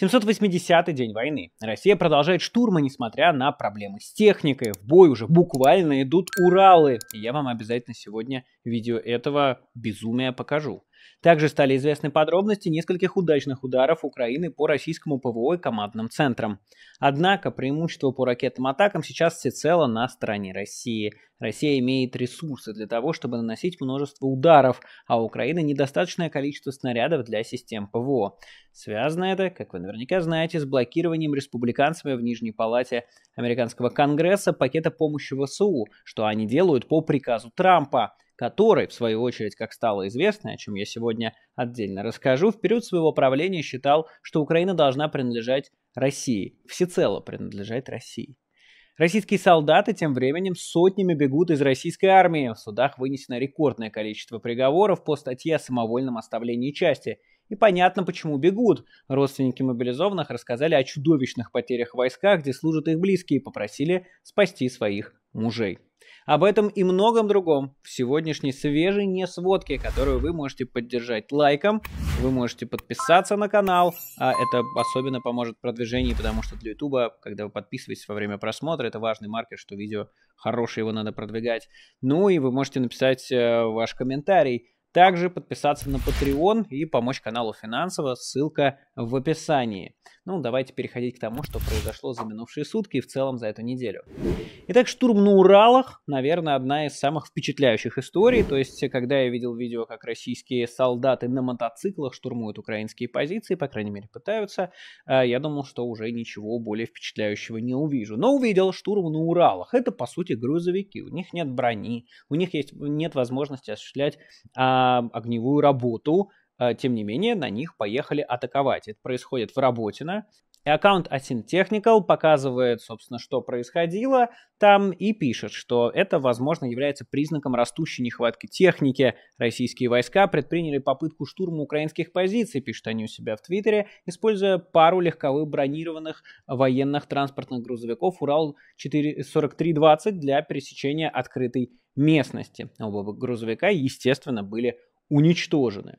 780-й день войны. Россия продолжает штурмы, несмотря на проблемы с техникой. В бой уже буквально идут Уралы. И я вам обязательно сегодня видео этого безумия покажу. Также стали известны подробности нескольких удачных ударов Украины по российскому ПВО и командным центрам. Однако преимущество по ракетным атакам сейчас всецело на стороне России. Россия имеет ресурсы для того, чтобы наносить множество ударов, а Украина недостаточное количество снарядов для систем ПВО. Связано это, как вы наверняка знаете, с блокированием республиканцами в Нижней Палате американского Конгресса пакета помощи ВСУ, что они делают по приказу Трампа который, в свою очередь, как стало известно, о чем я сегодня отдельно расскажу, в период своего правления считал, что Украина должна принадлежать России, всецело принадлежать России. Российские солдаты тем временем сотнями бегут из российской армии. В судах вынесено рекордное количество приговоров по статье о самовольном оставлении части – и понятно, почему бегут. Родственники мобилизованных рассказали о чудовищных потерях в войсках, где служат их близкие, и попросили спасти своих мужей. Об этом и многом другом в сегодняшней свежей несводке, которую вы можете поддержать лайком, вы можете подписаться на канал, а это особенно поможет продвижению, потому что для ютуба, когда вы подписываетесь во время просмотра, это важный маркер, что видео хорошее, его надо продвигать. Ну и вы можете написать э, ваш комментарий, также подписаться на Patreon и помочь каналу финансово, ссылка в описании. Ну, давайте переходить к тому, что произошло за минувшие сутки и в целом за эту неделю. Итак, штурм на Уралах, наверное, одна из самых впечатляющих историй. То есть, когда я видел видео, как российские солдаты на мотоциклах штурмуют украинские позиции, по крайней мере, пытаются, а я думал, что уже ничего более впечатляющего не увижу. Но увидел штурм на Уралах. Это, по сути, грузовики. У них нет брони, у них есть, нет возможности осуществлять а, огневую работу, э, тем не менее, на них поехали атаковать. Это происходит в Работино. И аккаунт Asin Technical показывает, собственно, что происходило там и пишет, что это, возможно, является признаком растущей нехватки техники. Российские войска предприняли попытку штурма украинских позиций, пишут они у себя в Твиттере, используя пару легковых бронированных военных транспортных грузовиков «Урал-4320» для пересечения открытой местности. Оба грузовика, естественно, были уничтожены.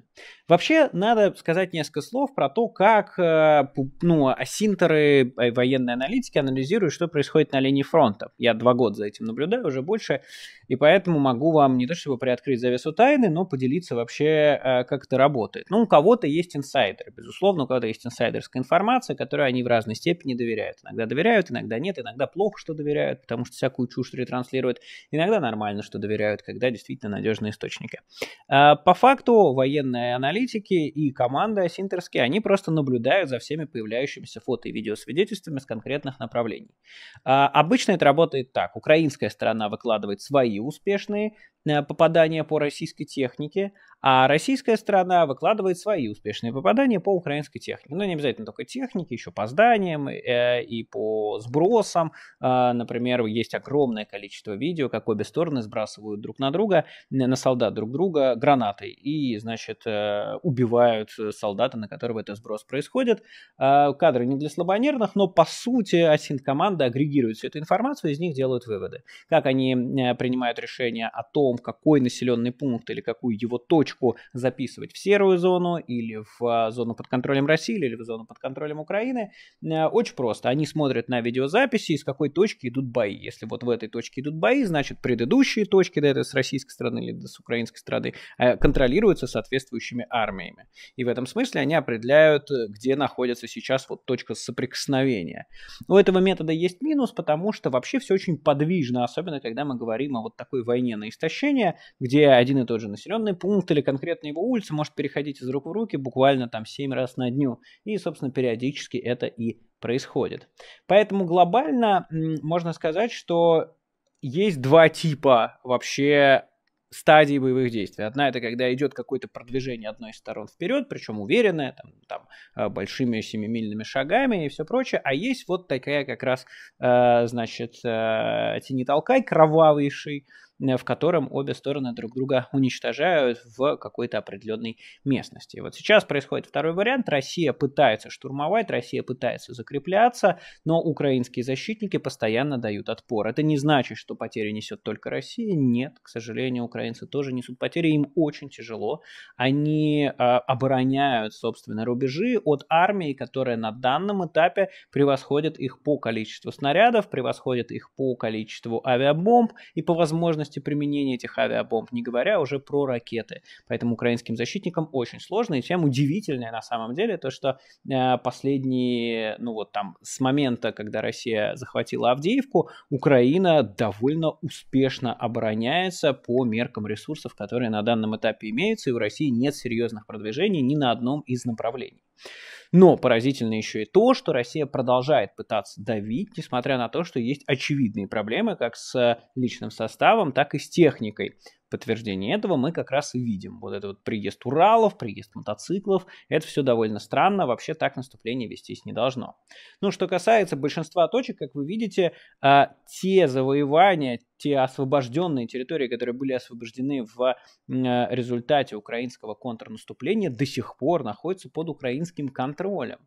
Вообще, надо сказать несколько слов про то, как э, ну, асинтеры, э, военные аналитики анализируют, что происходит на линии фронта. Я два года за этим наблюдаю, уже больше, и поэтому могу вам не то чтобы приоткрыть завесу тайны, но поделиться вообще, э, как это работает. Ну, у кого-то есть инсайдеры, безусловно, у кого-то есть инсайдерская информация, которой они в разной степени доверяют. Иногда доверяют, иногда нет, иногда плохо, что доверяют, потому что всякую чушь ретранслируют, иногда нормально, что доверяют, когда действительно надежные источники. По факту военные аналитики и команда Синтерски, они просто наблюдают за всеми появляющимися фото и видеосвидетельствами с конкретных направлений. А, обычно это работает так. Украинская сторона выкладывает свои успешные, Э, попадания по российской технике, а российская сторона выкладывает свои успешные попадания по украинской технике. Но ну, не обязательно только технике, еще по зданиям э, и по сбросам. Э, например, есть огромное количество видео, как обе стороны сбрасывают друг на друга, на солдат друг друга гранаты и, значит, э, убивают солдата, на которого этот сброс происходит. Э, кадры не для слабонервных, но по сути асинт команда агрегирует всю эту информацию, из них делают выводы. Как они э, принимают решение о том, какой населенный пункт или какую его точку записывать в серую зону или в а, зону под контролем России или в зону под контролем Украины, э, очень просто. Они смотрят на видеозаписи, из какой точки идут бои. Если вот в этой точке идут бои, значит предыдущие точки, да, это с российской стороны или с украинской стороны э, контролируются соответствующими армиями. И в этом смысле они определяют, э, где находится сейчас вот точка соприкосновения. У этого метода есть минус, потому что вообще все очень подвижно, особенно когда мы говорим о вот такой войне на истощение, решения, где один и тот же населенный пункт или конкретно его улица может переходить из рук в руки буквально там 7 раз на дню. И, собственно, периодически это и происходит. Поэтому глобально можно сказать, что есть два типа вообще стадии боевых действий. Одна это когда идет какое-то продвижение одной из сторон вперед, причем уверенное, там, там э, большими семимильными шагами и все прочее. А есть вот такая как раз, э, значит, э, тени толкай, кровавейший, Э, в котором обе стороны друг друга уничтожают в какой-то определенной местности. вот сейчас происходит второй вариант. Россия пытается штурмовать, Россия пытается закрепляться, но украинские защитники постоянно дают отпор. Это не значит, что потери несет только Россия. Нет, к сожалению, украинцы тоже несут потери, им очень тяжело. Они э, обороняют, собственно, рубежи от армии, которая на данном этапе превосходит их по количеству снарядов, превосходит их по количеству авиабомб и по возможности возможности применения этих авиабомб, не говоря уже про ракеты. Поэтому украинским защитникам очень сложно, и всем удивительное на самом деле то, что э, последние, ну вот там, с момента, когда Россия захватила Авдеевку, Украина довольно успешно обороняется по меркам ресурсов, которые на данном этапе имеются, и у России нет серьезных продвижений ни на одном из направлений. Но поразительно еще и то, что Россия продолжает пытаться давить, несмотря на то, что есть очевидные проблемы как с личным составом, так и с техникой подтверждение этого мы как раз и видим. Вот это вот приезд Уралов, приезд мотоциклов, это все довольно странно, вообще так наступление вестись не должно. Ну, что касается большинства точек, как вы видите, а, те завоевания, те освобожденные территории, которые были освобождены в э, результате украинского контрнаступления, до сих пор находятся под украинским контролем.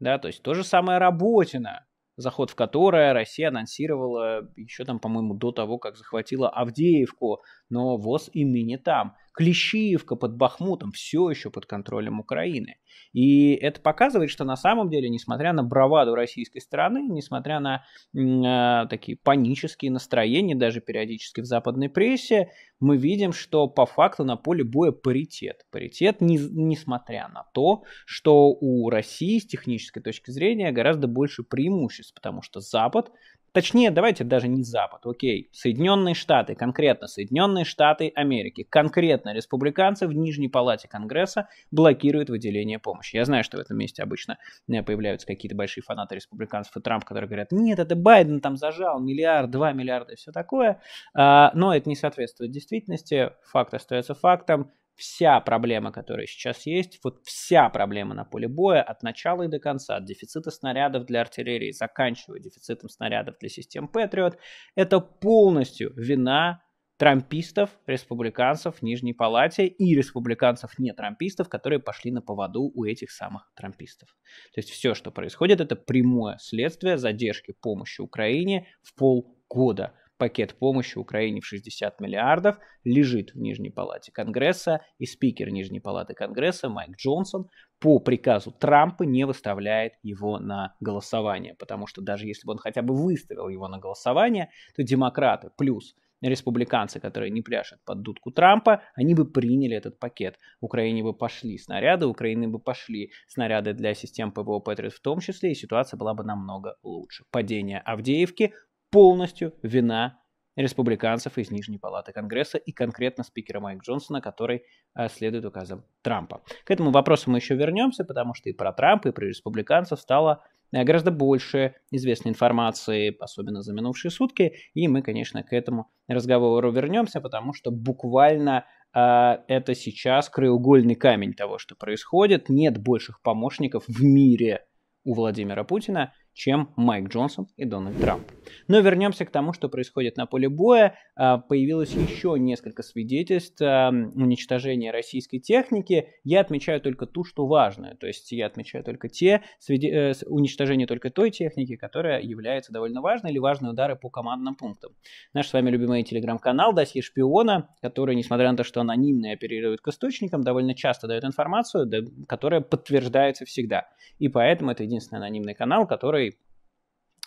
Да, то есть то же самое Работина, заход в которое Россия анонсировала еще там, по-моему, до того, как захватила Авдеевку, но ВОЗ и ныне там. Клещиевка под Бахмутом все еще под контролем Украины. И это показывает, что на самом деле, несмотря на браваду российской стороны, несмотря на э, такие панические настроения, даже периодически в западной прессе, мы видим, что по факту на поле боя паритет. Паритет, не, несмотря на то, что у России с технической точки зрения гораздо больше преимуществ, потому что Запад Точнее, давайте даже не Запад, окей. Соединенные Штаты, конкретно Соединенные Штаты Америки, конкретно республиканцы в Нижней Палате Конгресса блокируют выделение помощи. Я знаю, что в этом месте обычно э, появляются какие-то большие фанаты республиканцев и Трамп, которые говорят, нет, это Байден там зажал миллиард, два миллиарда и все такое. А, но это не соответствует действительности. Факт остается фактом вся проблема, которая сейчас есть, вот вся проблема на поле боя от начала и до конца, от дефицита снарядов для артиллерии, заканчивая дефицитом снарядов для систем Патриот, это полностью вина трампистов, республиканцев в Нижней Палате и республиканцев не трампистов, которые пошли на поводу у этих самых трампистов. То есть все, что происходит, это прямое следствие задержки помощи Украине в полгода – Пакет помощи Украине в 60 миллиардов лежит в Нижней Палате Конгресса, и спикер Нижней Палаты Конгресса Майк Джонсон по приказу Трампа не выставляет его на голосование, потому что даже если бы он хотя бы выставил его на голосование, то демократы плюс республиканцы, которые не пляшут под дудку Трампа, они бы приняли этот пакет. Украине бы пошли снаряды, Украине бы пошли снаряды для систем ПВО Патриот в том числе, и ситуация была бы намного лучше. Падение Авдеевки полностью вина республиканцев из Нижней Палаты Конгресса и конкретно спикера Майк Джонсона, который а, следует указам Трампа. К этому вопросу мы еще вернемся, потому что и про Трампа, и про республиканцев стало а, гораздо больше известной информации, особенно за минувшие сутки, и мы, конечно, к этому разговору вернемся, потому что буквально а, это сейчас краеугольный камень того, что происходит. Нет больших помощников в мире у Владимира Путина – чем Майк Джонсон и Дональд Трамп. Но вернемся к тому, что происходит на поле боя. А, появилось еще несколько свидетельств уничтожения российской техники. Я отмечаю только ту, что важную. То есть я отмечаю только те, свиде... Э, уничтожение только той техники, которая является довольно важной, или важные удары по командным пунктам. Наш с вами любимый телеграм-канал «Досье шпиона», который, несмотря на то, что анонимно оперирует к источникам, довольно часто дает информацию, которая подтверждается всегда. И поэтому это единственный анонимный канал, который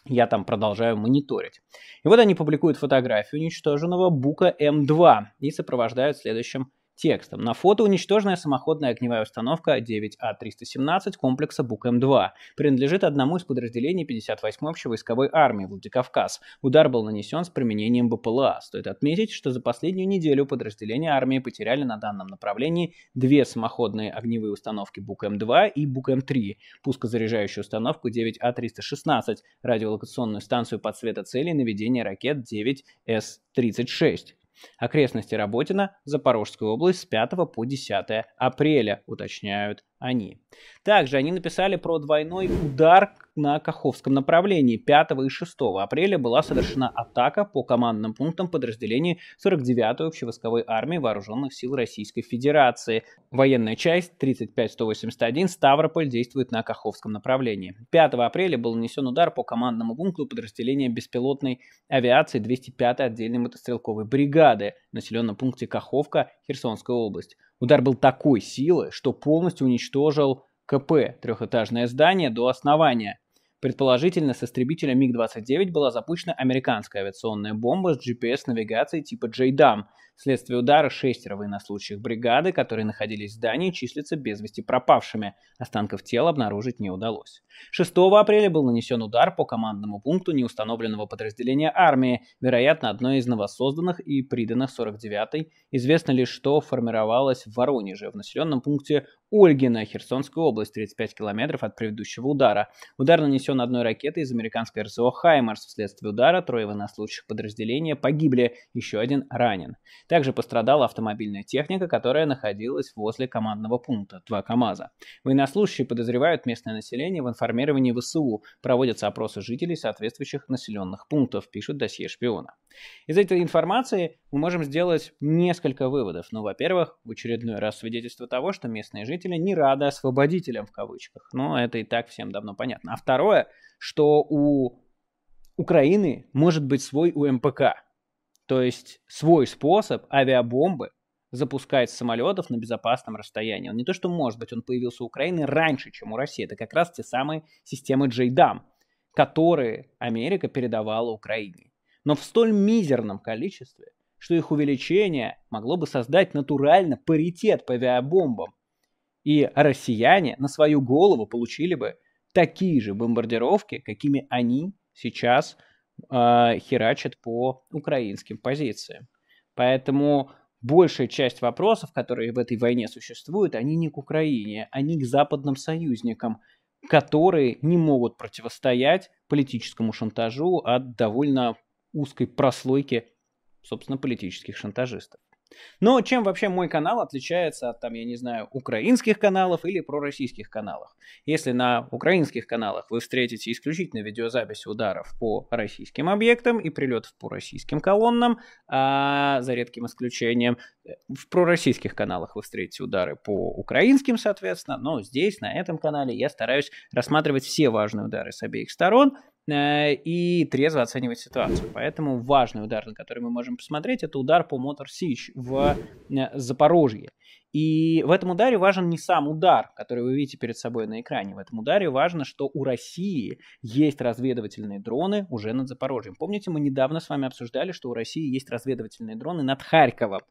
я там продолжаю мониторить. И вот они публикуют фотографию уничтоженного бука М2 и сопровождают следующим текстом. На фото уничтоженная самоходная огневая установка 9А317 комплекса БУК-М2. Принадлежит одному из подразделений 58-й общевойсковой армии Владикавказ. Удар был нанесен с применением БПЛА. Стоит отметить, что за последнюю неделю подразделения армии потеряли на данном направлении две самоходные огневые установки БУК-М2 и БУК-М3, пускозаряжающую установку 9А316, радиолокационную станцию подсвета целей наведения ракет 9С-36. Окрестности Работина, Запорожская область с 5 по 10 апреля, уточняют они. Также они написали про двойной удар на Каховском направлении 5 и 6 апреля была совершена атака по командным пунктам подразделений 49-й общевойсковой армии Вооруженных сил Российской Федерации. Военная часть 35181 Ставрополь действует на Каховском направлении. 5 апреля был нанесен удар по командному пункту подразделения беспилотной авиации 205-й отдельной мотострелковой бригады в населенном пункте Каховка, Херсонская область. Удар был такой силы, что полностью уничтожил КП, трехэтажное здание, до основания. Предположительно, с истребителя МиГ-29 была запущена американская авиационная бомба с GPS-навигацией типа JDAM, Вследствие удара шестеро военнослужащих бригады, которые находились в здании, числятся без вести пропавшими. Останков тела обнаружить не удалось. 6 апреля был нанесен удар по командному пункту неустановленного подразделения армии, вероятно, одной из новосозданных и приданных 49-й. Известно лишь, что формировалось в Воронеже, в населенном пункте Ольгина, Херсонская область, 35 километров от предыдущего удара. Удар нанесен одной ракетой из американской РСО «Хаймарс». Вследствие удара трое военнослужащих подразделения погибли, еще один ранен. Также пострадала автомобильная техника, которая находилась возле командного пункта, два КАМАЗа. Военнослужащие подозревают местное население в информировании ВСУ, проводятся опросы жителей соответствующих населенных пунктов, пишет досье шпиона. Из этой информации мы можем сделать несколько выводов. Ну, во-первых, в очередной раз свидетельство того, что местные жители не рады освободителям в кавычках. Но это и так всем давно понятно. А второе, что у Украины может быть свой УМПК – то есть свой способ авиабомбы запускать с самолетов на безопасном расстоянии. Он не то что может быть, он появился у Украины раньше, чем у России. Это как раз те самые системы JDAM, которые Америка передавала Украине. Но в столь мизерном количестве, что их увеличение могло бы создать натурально паритет по авиабомбам. И россияне на свою голову получили бы такие же бомбардировки, какими они сейчас э, по украинским позициям. Поэтому большая часть вопросов, которые в этой войне существуют, они не к Украине, они к западным союзникам, которые не могут противостоять политическому шантажу от довольно узкой прослойки, собственно, политических шантажистов. Но чем вообще мой канал отличается от, там, я не знаю, украинских каналов или пророссийских каналов? Если на украинских каналах вы встретите исключительно видеозапись ударов по российским объектам и прилетов по российским колоннам, а за редким исключением э, в пророссийских каналах вы встретите удары по украинским, соответственно, но здесь, на этом канале, я стараюсь рассматривать все важные удары с обеих сторон, Э, и трезво оценивать ситуацию. Поэтому важный удар, на который мы можем посмотреть, это удар по Мотор Сич в э, Запорожье. И в этом ударе важен не сам удар, который вы видите перед собой на экране. В этом ударе важно, что у России есть разведывательные дроны уже над Запорожьем. Помните, мы недавно с вами обсуждали, что у России есть разведывательные дроны над Харьковом.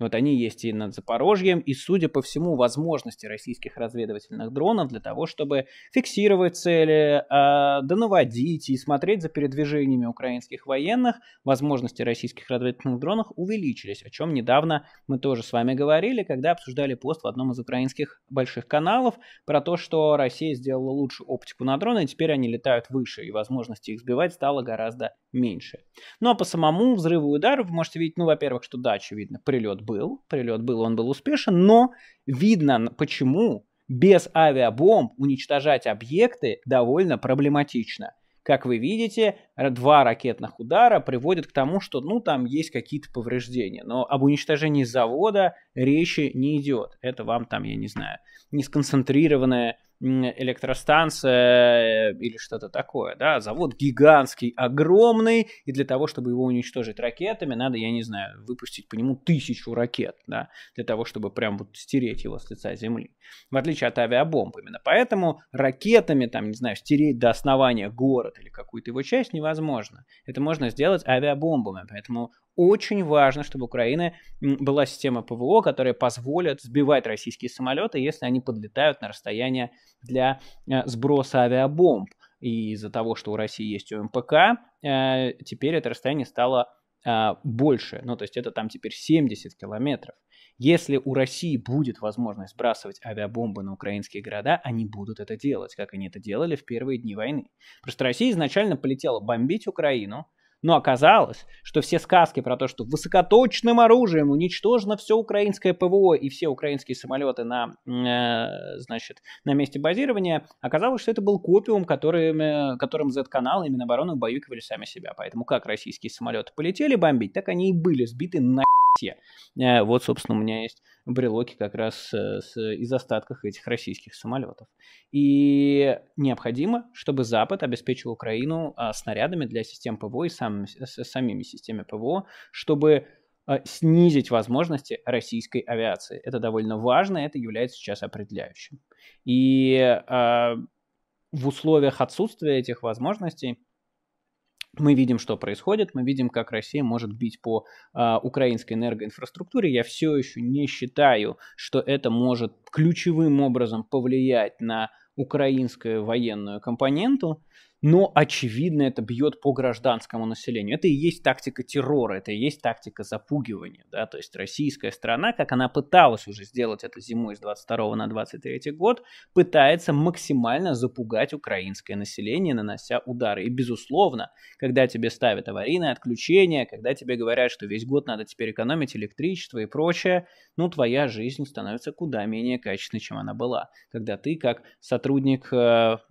Вот они есть и над Запорожьем, и, судя по всему, возможности российских разведывательных дронов для того, чтобы фиксировать цели, э, донаводить и смотреть за передвижениями украинских военных, возможности российских разведывательных дронов увеличились, о чем недавно мы тоже с вами говорили, когда обсуждали пост в одном из украинских больших каналов про то, что Россия сделала лучшую оптику на дроны, и теперь они летают выше, и возможности их сбивать стало гораздо меньше. Ну а по самому взрыву и удару вы можете видеть, ну, во-первых, что да, очевидно, прилет был был, прилет был, он был успешен, но видно, почему без авиабомб уничтожать объекты довольно проблематично. Как вы видите, два ракетных удара приводят к тому, что ну там есть какие-то повреждения. Но об уничтожении завода речи не идет. Это вам там, я не знаю, не сконцентрированная электростанция э, или что-то такое, да, завод гигантский, огромный, и для того, чтобы его уничтожить ракетами, надо, я не знаю, выпустить по нему тысячу ракет, да, для того, чтобы прям вот стереть его с лица земли, в отличие от авиабомб именно. Поэтому ракетами, там, не знаю, стереть до основания город или какую-то его часть не невозможно. Это можно сделать авиабомбами, поэтому очень важно, чтобы у Украины была система ПВО, которая позволит сбивать российские самолеты, если они подлетают на расстояние для э, сброса авиабомб. И из-за того, что у России есть УМПК, э, теперь это расстояние стало а, больше. Ну, то есть это там теперь 70 километров. Если у России будет возможность сбрасывать авиабомбы на украинские города, они будут это делать, как они это делали в первые дни войны. Просто Россия изначально полетела бомбить Украину, но оказалось, что все сказки про то, что высокоточным оружием уничтожено все украинское ПВО и все украинские самолеты на, э, значит, на месте базирования, оказалось, что это был копиум, которым, э, которым Z-канал и Минобороны убаюкивали сами себя. Поэтому как российские самолеты полетели бомбить, так они и были сбиты на все. Э, вот, собственно, у меня есть брелоки как раз э, с, из остатков этих российских самолетов. И необходимо, чтобы Запад обеспечил Украину а, снарядами для систем ПВО и сам, самими системами ПВО, чтобы э, снизить возможности российской авиации. Это довольно важно, это является сейчас определяющим. И э, в условиях отсутствия этих возможностей мы видим, что происходит, мы видим, как Россия может бить по э, украинской энергоинфраструктуре. Я все еще не считаю, что это может ключевым образом повлиять на украинскую военную компоненту но очевидно это бьет по гражданскому населению. Это и есть тактика террора, это и есть тактика запугивания, да, то есть российская страна, как она пыталась уже сделать это зимой с 22 на 23 год, пытается максимально запугать украинское население, нанося удары. И безусловно, когда тебе ставят аварийное отключение, когда тебе говорят, что весь год надо теперь экономить электричество и прочее, ну твоя жизнь становится куда менее качественной, чем она была, когда ты как сотрудник э,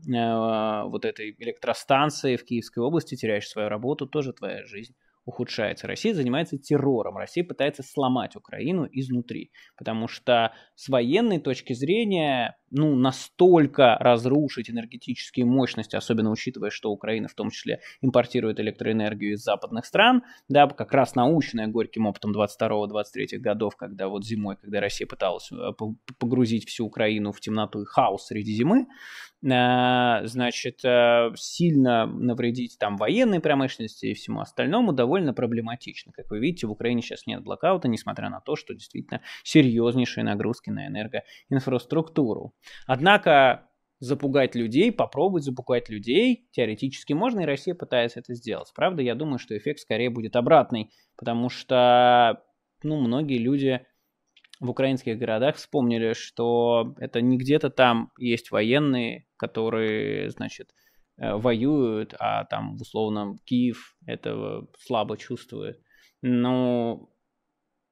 э, вот этой электростанции электростанции в Киевской области, теряешь свою работу, тоже твоя жизнь ухудшается. Россия занимается террором. Россия пытается сломать Украину изнутри. Потому что с военной точки зрения ну, настолько разрушить энергетические мощности, особенно учитывая, что Украина в том числе импортирует электроэнергию из западных стран, да, как раз научная горьким опытом 22-23 годов, когда вот зимой, когда Россия пыталась э, погрузить всю Украину в темноту и хаос среди зимы, а, значит, э, сильно навредить там военной промышленности и всему остальному довольно проблематично. Как вы видите, в Украине сейчас нет блокаута, несмотря на то, что действительно серьезнейшие нагрузки на энергоинфраструктуру. Однако запугать людей, попробовать запугать людей, теоретически можно, и Россия пытается это сделать. Правда, я думаю, что эффект скорее будет обратный, потому что ну, многие люди в украинских городах вспомнили, что это не где-то там есть военные, которые, значит, э, воюют, а там, условно, Киев этого слабо чувствует. Но,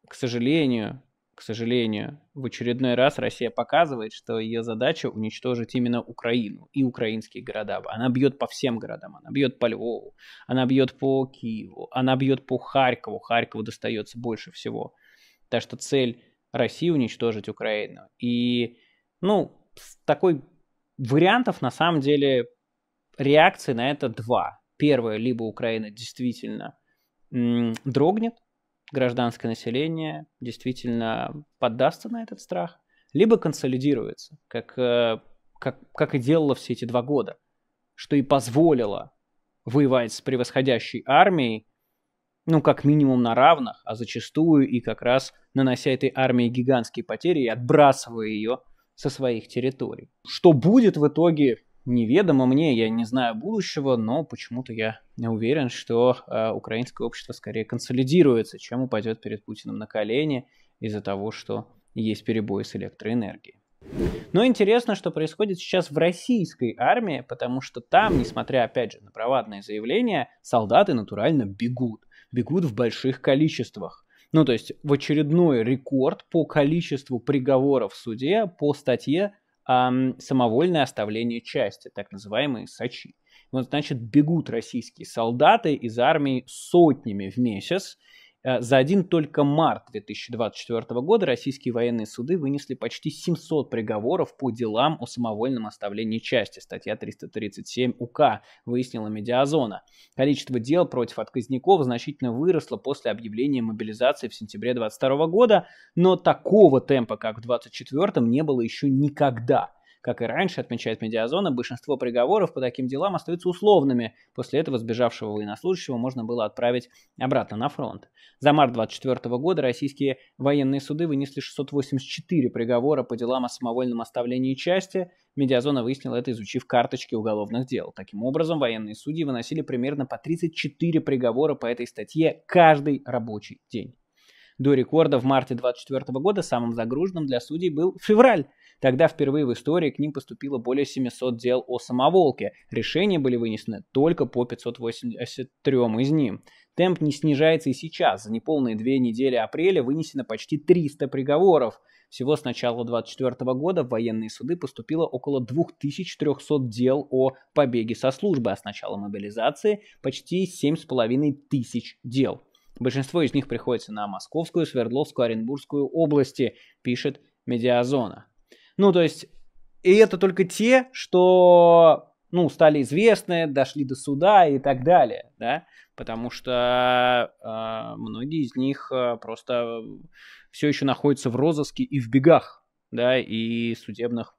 к сожалению, к сожалению, в очередной раз Россия показывает, что ее задача уничтожить именно Украину и украинские города. Она бьет по всем городам. Она бьет по Львову, она бьет по Киеву, она бьет по Харькову. Харькову достается больше всего. Так что цель России уничтожить Украину. И, ну, такой вариантов на самом деле реакции на это два. Первое, либо Украина действительно дрогнет, гражданское население действительно поддастся на этот страх, либо консолидируется, как, э, как, как и делало все эти два года, что и позволило воевать с превосходящей армией, ну, как минимум на равных, а зачастую и как раз нанося этой армии гигантские потери и отбрасывая ее со своих территорий. Что будет в итоге неведомо мне, я не знаю будущего, но почему-то я уверен, что э, украинское общество скорее консолидируется, чем упадет перед Путиным на колени из-за того, что есть перебои с электроэнергией. Но интересно, что происходит сейчас в российской армии, потому что там, несмотря, опять же, на провадные заявления, солдаты натурально бегут. Бегут в больших количествах. Ну, то есть в очередной рекорд по количеству приговоров в суде по статье эм, самовольное оставление части, так называемые сачи. Вот, значит, бегут российские солдаты из армии сотнями в месяц, Э, за один только март 2024 года российские военные суды вынесли почти 700 приговоров по делам о самовольном оставлении части, статья 337 УК, выяснила медиазона. Количество дел против отказников значительно выросло после объявления мобилизации в сентябре 2022 года, но такого темпа, как в 2024, не было еще никогда – как и раньше, отмечает медиазона, большинство приговоров по таким делам остаются условными. После этого сбежавшего военнослужащего можно было отправить обратно на фронт. За март 24 года российские военные суды вынесли 684 приговора по делам о самовольном оставлении части. Медиазона выяснила это, изучив карточки уголовных дел. Таким образом, военные судьи выносили примерно по 34 приговора по этой статье каждый рабочий день. До рекорда в марте 2024 года самым загруженным для судей был февраль. Тогда впервые в истории к ним поступило более 700 дел о самоволке. Решения были вынесены только по 583 из них. Темп не снижается и сейчас. За неполные две недели апреля вынесено почти 300 приговоров. Всего с начала 2024 года в военные суды поступило около 2300 дел о побеге со службы, а с начала мобилизации почти 7500 дел. Большинство из них приходится на Московскую, Свердловскую, Оренбургскую области, пишет Медиазона. Ну, то есть, и это только те, что, ну, стали известны, дошли до суда и так далее, да, потому что э, многие из них э, просто все еще находятся в розыске и в бегах, да, и судебных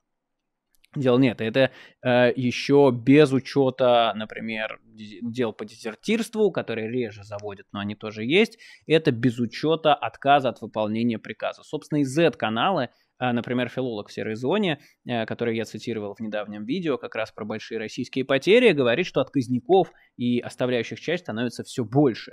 дел нет. Это э, еще без учета, например, дел по дезертирству, которые реже заводят, но они тоже есть. Это без учета отказа от выполнения приказа. Собственно, и Z-каналы, э, например, филолог в серой зоне, э, который я цитировал в недавнем видео, как раз про большие российские потери, говорит, что отказников и оставляющих часть становится все больше.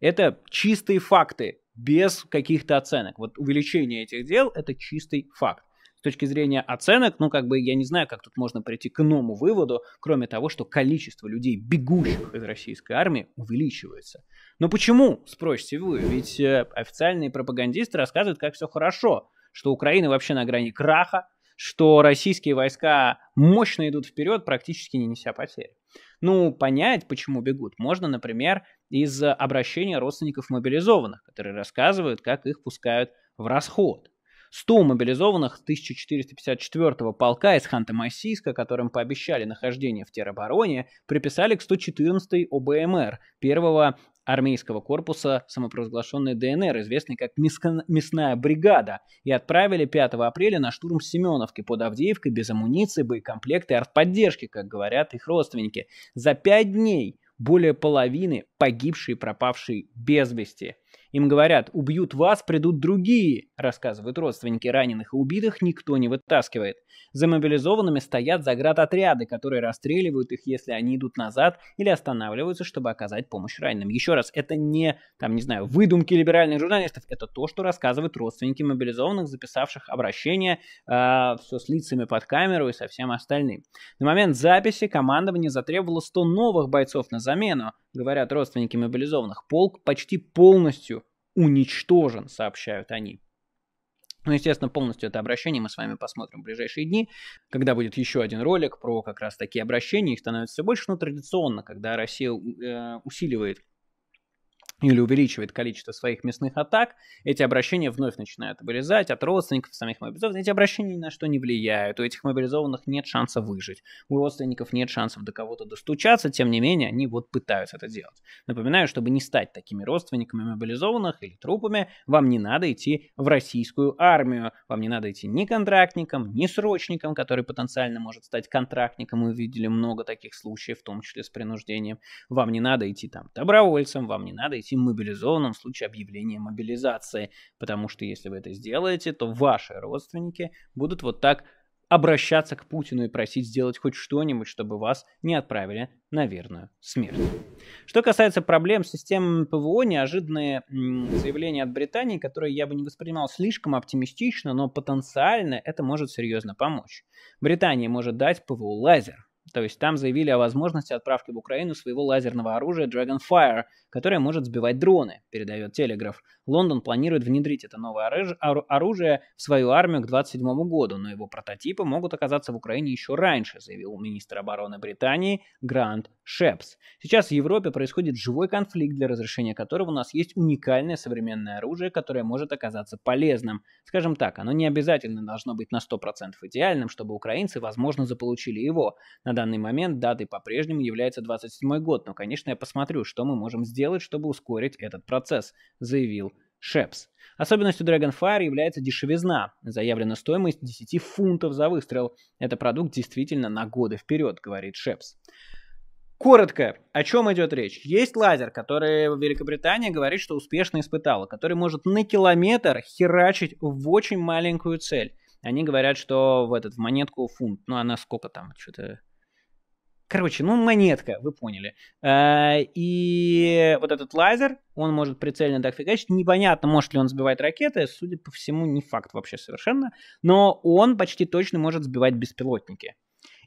Это чистые факты, без каких-то оценок. Вот увеличение этих дел – это чистый факт. С точки зрения оценок, ну, как бы я не знаю, как тут можно прийти к иному выводу, кроме того, что количество людей, бегущих из российской армии, увеличивается. Но почему, спросите вы? Ведь э, официальные пропагандисты рассказывают, как все хорошо, что Украина вообще на грани краха, что российские войска мощно идут вперед, практически не неся потерь. Ну, понять, почему бегут, можно, например, из обращения родственников мобилизованных, которые рассказывают, как их пускают в расход. 100 мобилизованных 1454 го полка из Ханты-Мансийска, которым пообещали нахождение в теробороне, приписали к 114 й ОБМР, первого армейского корпуса самопровозглашенной ДНР, известной как «Мясная бригада», и отправили 5 апреля на штурм Семеновки под Авдеевкой без амуниции, боекомплекта и артподдержки, как говорят их родственники. За пять дней более половины погибшие и пропавшие без вести. Им говорят, убьют вас, придут другие. Рассказывают родственники раненых и убитых, никто не вытаскивает. За мобилизованными стоят заградотряды, которые расстреливают их, если они идут назад или останавливаются, чтобы оказать помощь раненым. Еще раз, это не, там, не знаю, выдумки либеральных журналистов, это то, что рассказывают родственники мобилизованных, записавших обращение, э, а, все с лицами под камеру и со всем остальным. На момент записи командование затребовало 100 новых бойцов на замену, говорят родственники мобилизованных. Полк почти полностью уничтожен, сообщают они. Ну, естественно, полностью это обращение мы с вами посмотрим в ближайшие дни, когда будет еще один ролик про как раз такие обращения, их становится все больше, но традиционно, когда Россия э, усиливает или увеличивает количество своих мясных атак, эти обращения вновь начинают вырезать от родственников самих мобилизованных. Эти обращения ни на что не влияют. У этих мобилизованных нет шанса выжить. У родственников нет шансов до кого-то достучаться. Тем не менее, они вот пытаются это делать. Напоминаю, чтобы не стать такими родственниками мобилизованных или трупами, вам не надо идти в российскую армию. Вам не надо идти ни контрактником, ни срочником, который потенциально может стать контрактником. Мы видели много таких случаев, в том числе с принуждением. Вам не надо идти там добровольцем, вам не надо идти этим мобилизованным в случае объявления мобилизации. Потому что если вы это сделаете, то ваши родственники будут вот так обращаться к Путину и просить сделать хоть что-нибудь, чтобы вас не отправили на верную смерть. Что касается проблем с системами ПВО, неожиданное заявление от Британии, которое я бы не воспринимал слишком оптимистично, но потенциально это может серьезно помочь. Британия может дать ПВО лазер, то есть там заявили о возможности отправки в Украину своего лазерного оружия Dragonfire, которое может сбивать дроны, передает Телеграф. Лондон планирует внедрить это новое оружие в свою армию к 2027 году, но его прототипы могут оказаться в Украине еще раньше, заявил министр обороны Британии Грант Шепс. Сейчас в Европе происходит живой конфликт, для разрешения которого у нас есть уникальное современное оружие, которое может оказаться полезным. Скажем так, оно не обязательно должно быть на 100% идеальным, чтобы украинцы, возможно, заполучили его. Надо данный момент датой по-прежнему является 27 год, но, конечно, я посмотрю, что мы можем сделать, чтобы ускорить этот процесс, заявил Шепс. Особенностью Dragonfire является дешевизна. Заявлена стоимость 10 фунтов за выстрел. Это продукт действительно на годы вперед, говорит Шепс. Коротко, о чем идет речь? Есть лазер, который в Великобритании говорит, что успешно испытала, который может на километр херачить в очень маленькую цель. Они говорят, что в этот в монетку фунт, ну она сколько там, что-то Короче, ну монетка, вы поняли. Э, и вот этот лазер, он может прицельно так фигачить. Непонятно, может ли он сбивать ракеты, судя по всему, не факт вообще совершенно. Но он почти точно может сбивать беспилотники.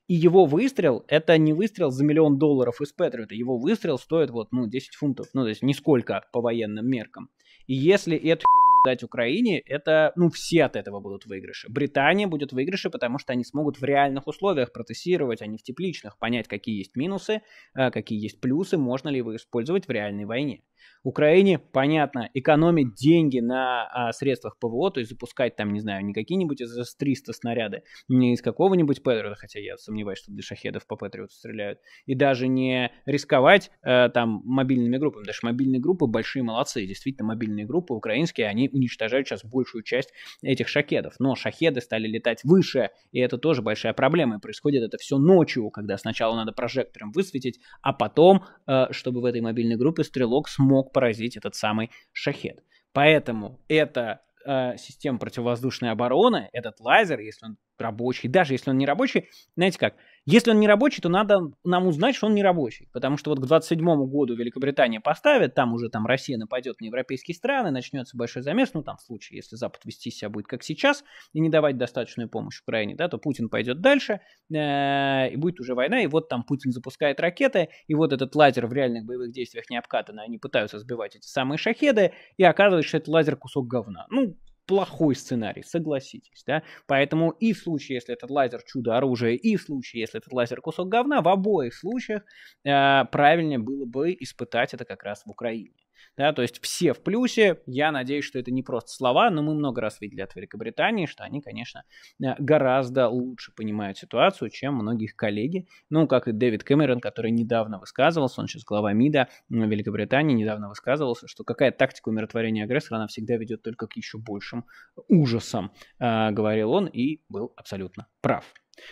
И его выстрел, это не выстрел за миллион долларов из Патриота, его выстрел стоит вот, ну, 10 фунтов, ну, то есть нисколько по военным меркам. И если эту дать Украине, это, ну, все от этого будут выигрыши. Британия будет выигрыши, потому что они смогут в реальных условиях протестировать, а не в тепличных, понять, какие есть минусы, э, какие есть плюсы, можно ли его использовать в реальной войне. Украине, понятно, экономить деньги на а, средствах ПВО, то есть запускать там, не знаю, не какие-нибудь из СС-300 снаряды, не из какого-нибудь Патриота, хотя я сомневаюсь, что для шахедов по Патриоту стреляют, и даже не рисковать э, там мобильными группами. Даже мобильные группы большие молодцы, действительно, мобильные группы украинские, они уничтожают сейчас большую часть этих шахедов. Но шахеды стали летать выше, и это тоже большая проблема. И происходит это все ночью, когда сначала надо прожектором высветить, а потом, э, чтобы в этой мобильной группе стрелок смог поразить этот самый шахед. Поэтому это э, система противовоздушной обороны, этот лазер, если он рабочий, даже если он не рабочий, знаете как, если он не рабочий, то надо нам узнать, что он не рабочий. Потому что вот к 27 году Великобритания поставит, там уже там Россия нападет на европейские страны, начнется большой замес, ну там в случае, если Запад вести себя будет как сейчас и не давать достаточную помощь Украине, да, то Путин пойдет дальше, э, и будет уже война, и вот там Путин запускает ракеты, и вот этот лазер в реальных боевых действиях не обкатанный, они пытаются сбивать эти самые шахеды, и оказывается, что это лазер кусок говна. Ну, плохой сценарий, согласитесь, да? Поэтому и в случае, если этот лазер чудо-оружие, и в случае, если этот лазер кусок говна, в обоих случаях э, правильнее было бы испытать это как раз в Украине. Да, то есть все в плюсе. Я надеюсь, что это не просто слова, но мы много раз видели от Великобритании, что они, конечно, э, гораздо лучше понимают ситуацию, чем многих коллеги. Ну, как и Дэвид Кэмерон, который недавно высказывался, он сейчас глава МИДа Великобритании, недавно высказывался, что какая тактика умиротворения агрессора, она всегда ведет только к еще большим ужасам, э, говорил он, и был абсолютно прав.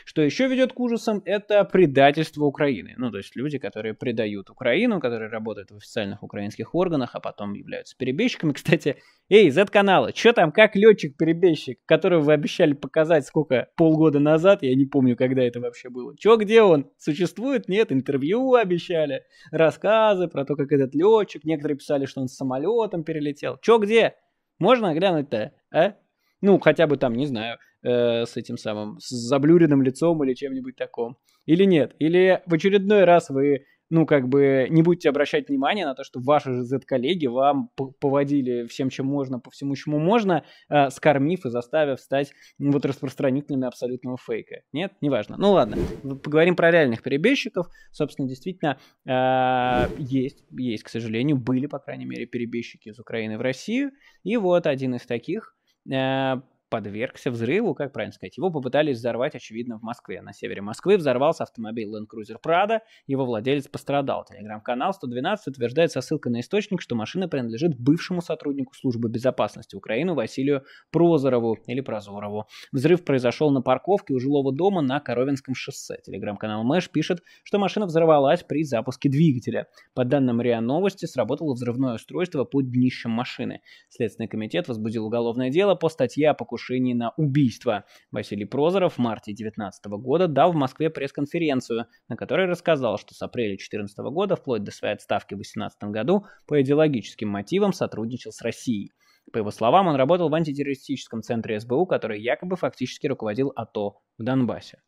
Что еще ведет к ужасам, это предательство Украины. Ну, то есть люди, которые предают Украину, которые работают в официальных украинских органах, а потом являются перебежчиками. Кстати, эй, Z-канала, что там, как летчик-перебежчик, которого вы обещали показать сколько, полгода назад, я не помню, когда это вообще было. Че, где он? Существует? Нет, интервью обещали, рассказы про то, как этот летчик, некоторые писали, что он с самолетом перелетел. Че, где? Можно глянуть-то, а? Ну, хотя бы там, не знаю, Э, с этим самым, с заблюренным лицом или чем-нибудь таком. Или нет? Или в очередной раз вы, ну, как бы, не будете обращать внимания на то, что ваши же Z-коллеги вам поводили всем, чем можно, по всему, чему можно, э, скормив и заставив стать ну, вот распространителями абсолютного фейка. Нет? Неважно. Ну, ладно. Поговорим про реальных перебежчиков. Собственно, действительно, э, есть, есть, к сожалению, были, по крайней мере, перебежчики из Украины в Россию. И вот один из таких э, – подвергся взрыву, как правильно сказать. Его попытались взорвать, очевидно, в Москве. На севере Москвы взорвался автомобиль Land Cruiser Prado, его владелец пострадал. Телеграм-канал 112 утверждает со ссылкой на источник, что машина принадлежит бывшему сотруднику службы безопасности Украины Василию Прозорову или Прозорову. Взрыв произошел на парковке у жилого дома на Коровинском шоссе. Телеграм-канал Мэш пишет, что машина взорвалась при запуске двигателя. По данным РИА Новости, сработало взрывное устройство под днищем машины. Следственный комитет возбудил уголовное дело по статье о покушении покушении на убийство. Василий Прозоров в марте 2019 года дал в Москве пресс-конференцию, на которой рассказал, что с апреля 2014 года вплоть до своей отставки в 2018 году по идеологическим мотивам сотрудничал с Россией. По его словам, он работал в антитеррористическом центре СБУ, который якобы фактически руководил АТО в Донбассе.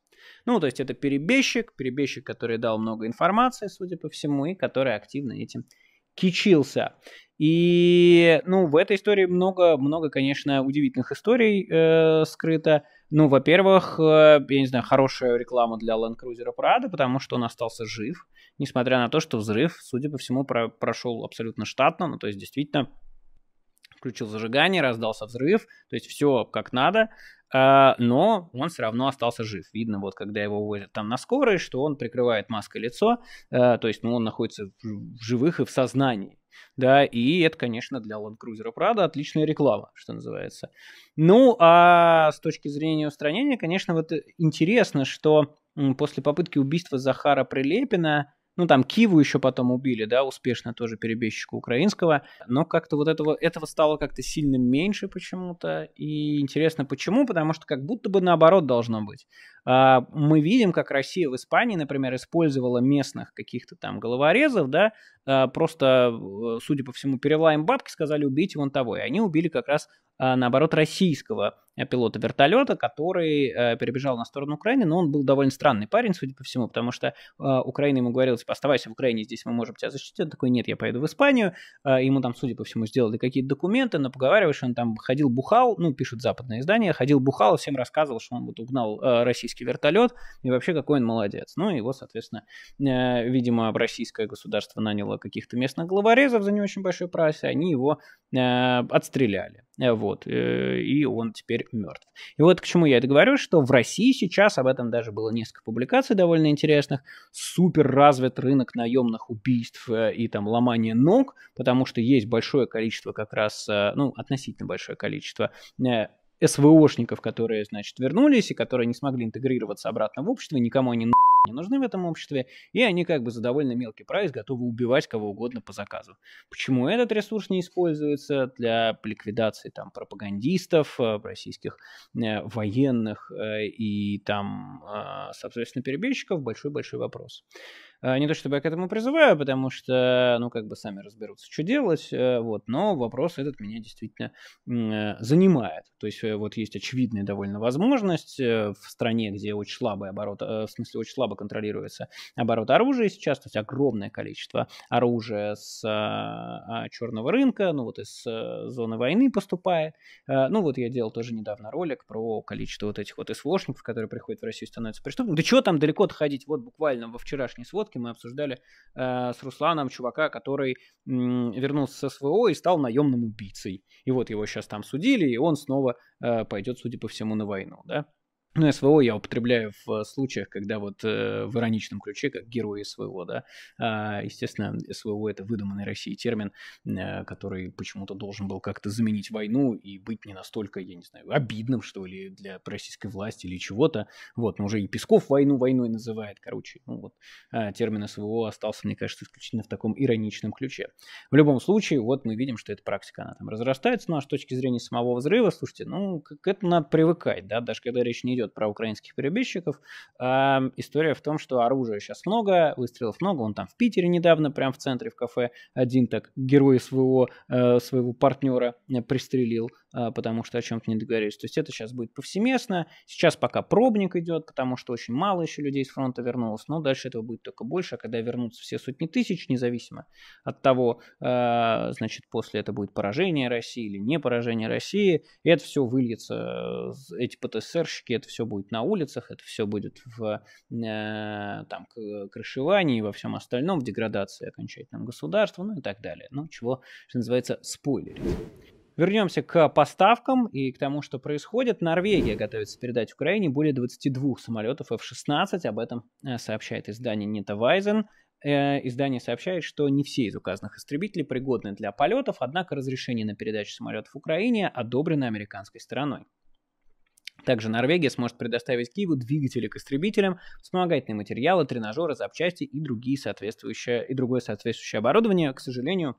Ну, то есть это перебежчик, перебежчик, который дал много информации, судя по всему, и который активно этим кичился. И, ну, в этой истории много, много, конечно, удивительных историй э, скрыто. Ну, во-первых, э, я не знаю, хорошая реклама для Land Cruiser Prado, потому что он остался жив, несмотря на то, что взрыв, судя по всему, про прошел абсолютно штатно. Ну, то есть, действительно, включил зажигание, раздался взрыв, то есть все как надо. А, но он все равно остался жив. Видно, вот когда его увозят там на скорой, что он прикрывает маской лицо, а, то есть ну, он находится в живых и в сознании. Да, и это, конечно, для Land Cruiser Prado отличная реклама, что называется. Ну, а с точки зрения устранения, конечно, вот интересно, что после попытки убийства Захара Прилепина ну, там Киеву еще потом убили, да, успешно тоже перебежчика украинского. Но как-то вот этого, этого стало как-то сильно меньше почему-то. И интересно почему, потому что как будто бы наоборот должно быть. А, мы видим, как Россия в Испании, например, использовала местных каких-то там головорезов, да, а, просто, э, судя по всему, перела им бабки, сказали, убейте вон того. И они убили как раз а, наоборот, российского э, пилота вертолета, который э, перебежал на сторону Украины, но он был довольно странный парень, судя по всему, потому что э, Украина ему говорила, типа, оставайся в Украине, здесь мы можем тебя защитить. Он такой, нет, я поеду в Испанию. Э, ему там, судя по всему, сделали какие-то документы, но поговариваешь, он там ходил, бухал, ну, пишут западные издания, ходил, бухал, всем рассказывал, что он вот угнал российский вертолет, и вообще какой он молодец. Ну, его, соответственно, э, видимо, российское государство наняло каких-то местных главорезов за не очень большой прайс, и они его отстреляли. Э, вот, э, и он теперь мертв. И вот к чему я это говорю, что в России сейчас, об этом даже было несколько публикаций довольно интересных, супер развит рынок наемных убийств э, и там ломания ног, потому что есть большое количество как раз, ну, относительно большое количество СВОшников, которые, значит, вернулись и которые не смогли интегрироваться обратно в общество, и никому они нахуй не нужны в этом обществе, и они как бы за довольно мелкий прайс готовы убивать кого угодно по заказу. Почему этот ресурс не используется для ликвидации там пропагандистов, э, российских э, военных э, и там, соответственно, перебежчиков, большой-большой вопрос. Э, не то чтобы я к этому призываю, потому что, ну, как бы сами разберутся, что делать, э, вот, но вопрос этот меня действительно э, занимает. То есть вот есть очевидная довольно возможность в стране, где очень слабый оборот, в смысле очень слабо контролируется оборот оружия сейчас, то есть огромное количество оружия с а, черного рынка, ну, вот из зоны войны поступает. Ну, вот я делал тоже недавно ролик про количество вот этих вот СВОшников, которые приходят в Россию и становятся преступниками. Да чего там далеко ходить? Вот буквально во вчерашней сводке тусовке мы обсуждали э, с Русланом чувака, который э, вернулся с СВО и стал наемным убийцей. И вот его сейчас там судили, и он снова э, пойдет, судя по всему, на войну, да. Ну, СВО я употребляю в э, случаях, когда вот э, в ироничном ключе, как герои СВО, да. А, естественно, СВО это выдуманный России термин, э, который почему-то должен был как-то заменить войну и быть не настолько, я не знаю, обидным, что ли, для российской власти или чего-то. Вот, но уже и Песков войну войной называет, короче. Ну вот, э, термин СВО остался, мне кажется, исключительно в таком ироничном ключе. В любом случае, вот мы видим, что эта практика, она там разрастается, но ну, а с точки зрения самого взрыва, слушайте, ну, к этому надо привыкать, да, даже когда речь не идет идет про украинских перебежчиков. Э, история в том, что оружия сейчас много, выстрелов много. Он там в Питере недавно, прям в центре, в кафе, один так герой своего, э, своего партнера э, пристрелил. А, потому что о чем-то не договорились. То есть это сейчас будет повсеместно. Сейчас пока пробник идет, потому что очень мало еще людей с фронта вернулось, но дальше этого будет только больше, а когда вернутся все сотни тысяч, независимо от того, а, значит, после это будет поражение России или не поражение России, это все выльется, э, эти ПТСРщики, это все будет на улицах, это все будет в э, там, крышевании и во всем остальном, в деградации окончательном государства, ну и так далее. Ну, чего, что называется, спойлерить. Вернемся к поставкам и к тому, что происходит. Норвегия готовится передать Украине более 22 самолетов F-16. Об этом э, сообщает издание Нетавайзен. Э, издание сообщает, что не все из указанных истребителей пригодны для полетов, однако разрешение на передачу самолетов Украине одобрено американской стороной. Также Норвегия сможет предоставить Киеву двигатели к истребителям, вспомогательные материалы, тренажеры, запчасти и, другие соответствующие, и другое соответствующее оборудование. К сожалению,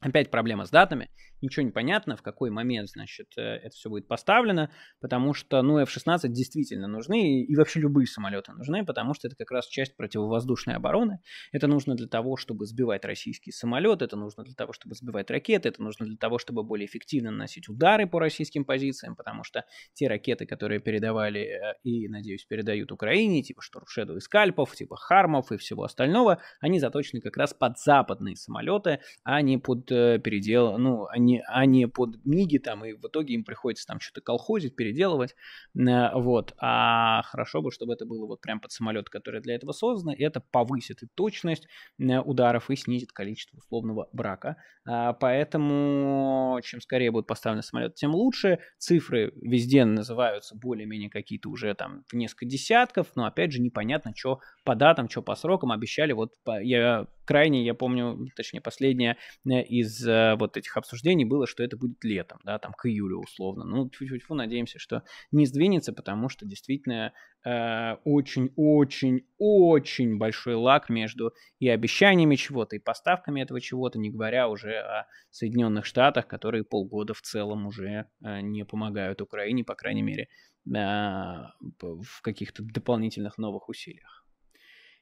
Опять проблема с датами. Ничего не понятно, в какой момент, значит, э, это все будет поставлено, потому что, ну, F-16 действительно нужны, и вообще любые самолеты нужны, потому что это как раз часть противовоздушной обороны. Это нужно для того, чтобы сбивать российские самолеты, это нужно для того, чтобы сбивать ракеты, это нужно для того, чтобы более эффективно наносить удары по российским позициям, потому что те ракеты, которые передавали э, и, надеюсь, передают Украине, типа Штурмшеду и Скальпов, типа Хармов и всего остального, они заточены как раз под западные самолеты, а не под Э, передел, ну, они, а они а под миги там, и в итоге им приходится там что-то колхозить, переделывать, э, вот, а хорошо бы, чтобы это было вот прям под самолет, который для этого создан, и это повысит и точность э, ударов, и снизит количество условного брака, а, поэтому чем скорее будет поставлен самолет, тем лучше, цифры везде называются более-менее какие-то уже там в несколько десятков, но опять же непонятно, что по датам, что по срокам, обещали вот, я крайне, я помню, точнее, последнее э, из э, вот этих обсуждений было, что это будет летом, да, там к июлю условно. Ну, чуть-чуть, надеемся, что не сдвинется, потому что действительно очень-очень-очень э, большой лак между и обещаниями чего-то, и поставками этого чего-то, не говоря уже о Соединенных Штатах, которые полгода в целом уже э, не помогают Украине, по крайней мере, э, в каких-то дополнительных новых усилиях.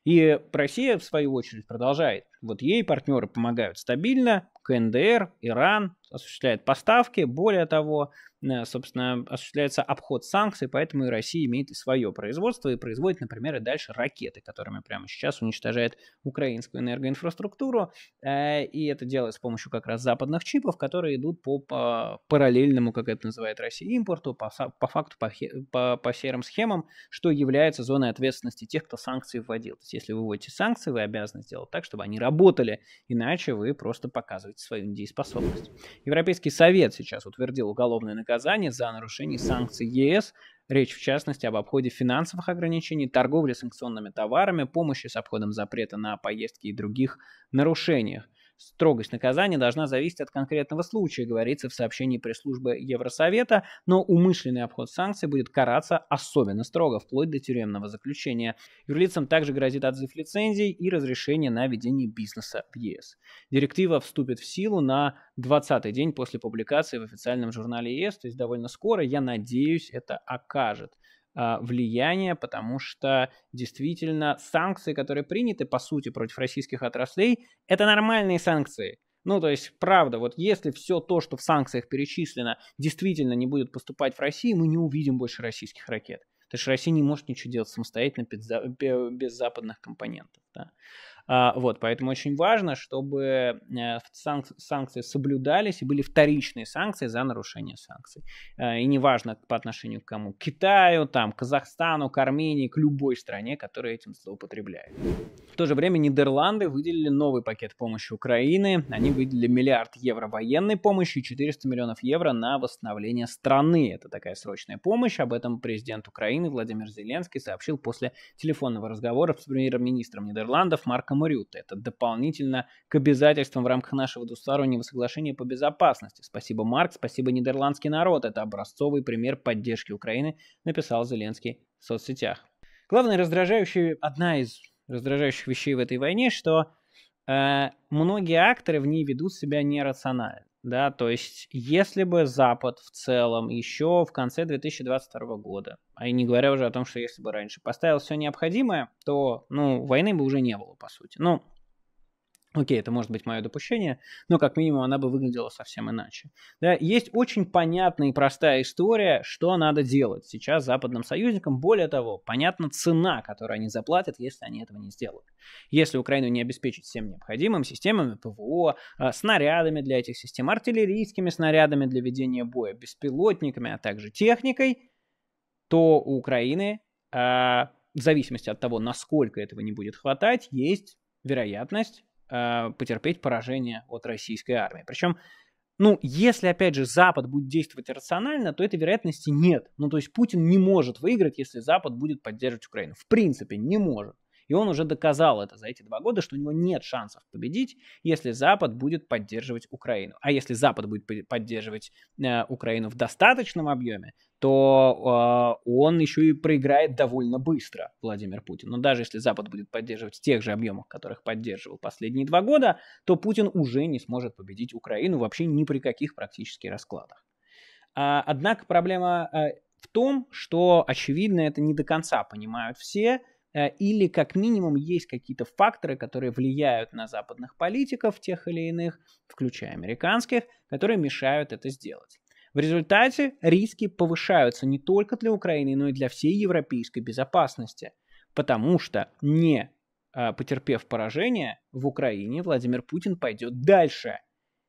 И Россия, в свою очередь, продолжает. Вот ей партнеры помогают стабильно, КНДР, Иран осуществляет поставки, более того, э, собственно, осуществляется обход санкций, поэтому и Россия имеет свое производство и производит, например, и дальше ракеты, которыми прямо сейчас уничтожает украинскую энергоинфраструктуру, э, и это делается с помощью как раз западных чипов, которые идут по, по параллельному, как это называет Россия, импорту, по, по факту, по, по, по серым схемам, что является зоной ответственности тех, кто санкции вводил. То есть если вы вводите санкции, вы обязаны сделать так, чтобы они работали, иначе вы просто показываете доказывать свою недееспособность. Европейский совет сейчас утвердил уголовное наказание за нарушение санкций ЕС Речь, в частности, об обходе финансовых ограничений, торговле санкционными товарами, помощи с обходом запрета на поездки и других нарушениях. Строгость наказания должна зависеть от конкретного случая, говорится в сообщении пресс-службы Евросовета, но умышленный обход санкций будет караться особенно строго, вплоть до тюремного заключения. Юрлицам также грозит отзыв лицензий и разрешение на ведение бизнеса в ЕС. Директива вступит в силу на 20-й день после публикации в официальном журнале ЕС, то есть довольно скоро, я надеюсь, это окажет а, влияние, потому что действительно санкции, которые приняты, по сути, против российских отраслей, это нормальные санкции. Ну, то есть, правда, вот если все то, что в санкциях перечислено, действительно не будет поступать в Россию, мы не увидим больше российских ракет. То есть Россия не может ничего делать самостоятельно без западных компонентов. Да. А, вот, поэтому очень важно, чтобы э, санкции соблюдались и были вторичные санкции за нарушение санкций. Э, и неважно по отношению к кому, к Китаю, там, Казахстану, к Армении, к любой стране, которая этим злоупотребляет. В то же время Нидерланды выделили новый пакет помощи Украины. Они выделили миллиард евро военной помощи и 400 миллионов евро на восстановление страны. Это такая срочная помощь. Об этом президент Украины Владимир Зеленский сообщил после телефонного разговора с премьер-министром Нидерландов Марком Камарюта. Это дополнительно к обязательствам в рамках нашего двустороннего соглашения по безопасности. Спасибо, Марк, спасибо, нидерландский народ. Это образцовый пример поддержки Украины, написал Зеленский в соцсетях. Главное раздражающее, одна из раздражающих вещей в этой войне, что э, многие акторы в ней ведут себя нерационально. Да, то есть, если бы Запад в целом еще в конце 2022 года, а не говоря уже о том, что если бы раньше поставил все необходимое, то, ну, войны бы уже не было, по сути. Ну, Окей, это может быть мое допущение, но как минимум она бы выглядела совсем иначе. Да, есть очень понятная и простая история, что надо делать сейчас западным союзникам. Более того, понятна цена, которую они заплатят, если они этого не сделают. Если Украину не обеспечить всем необходимым, системами ПВО, а, снарядами для этих систем, артиллерийскими снарядами для ведения боя, беспилотниками, а также техникой, то у Украины, а, в зависимости от того, насколько этого не будет хватать, есть вероятность э, потерпеть поражение от российской армии. Причем, ну, если, опять же, Запад будет действовать рационально, то этой вероятности нет. Ну, то есть Путин не может выиграть, если Запад будет поддерживать Украину. В принципе, не может. И он уже доказал это за эти два года, что у него нет шансов победить, если Запад будет поддерживать Украину. А если Запад будет поддерживать э, Украину в достаточном объеме, то э, он еще и проиграет довольно быстро Владимир Путин. Но даже если Запад будет поддерживать в тех же объемах, которых поддерживал последние два года, то Путин уже не сможет победить Украину вообще ни при каких практически раскладах. А, однако проблема э, в том, что, очевидно, это не до конца понимают все, Э, или как минимум есть какие-то факторы, которые влияют на западных политиков тех или иных, включая американских, которые мешают это сделать. В результате риски повышаются не только для Украины, но и для всей европейской безопасности, потому что не э, потерпев поражение в Украине, Владимир Путин пойдет дальше